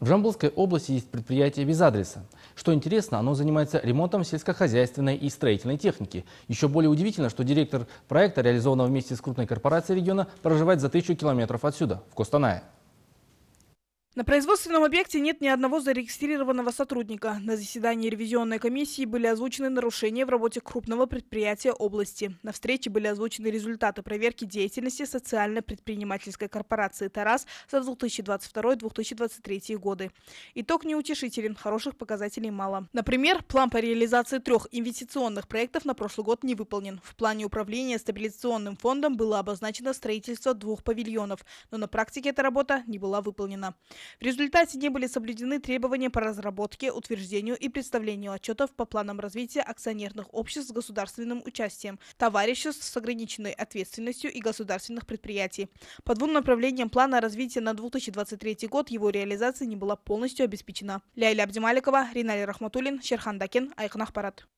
В Жамбулской области есть предприятие без адреса. Что интересно, оно занимается ремонтом сельскохозяйственной и строительной техники. Еще более удивительно, что директор проекта, реализованного вместе с крупной корпорацией региона, проживает за тысячу километров отсюда, в Костанае. На производственном объекте нет ни одного зарегистрированного сотрудника. На заседании ревизионной комиссии были озвучены нарушения в работе крупного предприятия области. На встрече были озвучены результаты проверки деятельности социально-предпринимательской корпорации «Тарас» за 2022-2023 годы. Итог неутешителен, хороших показателей мало. Например, план по реализации трех инвестиционных проектов на прошлый год не выполнен. В плане управления стабилизационным фондом было обозначено строительство двух павильонов, но на практике эта работа не была выполнена. В результате не были соблюдены требования по разработке, утверждению и представлению отчетов по планам развития акционерных обществ с государственным участием, товариществ с ограниченной ответственностью и государственных предприятий. По двум направлениям плана развития на 2023 год его реализация не была полностью обеспечена. Ляйля Абдималикова, Риналь Рахматуллин, Шерхан Дакин, Айхан Ахпарат.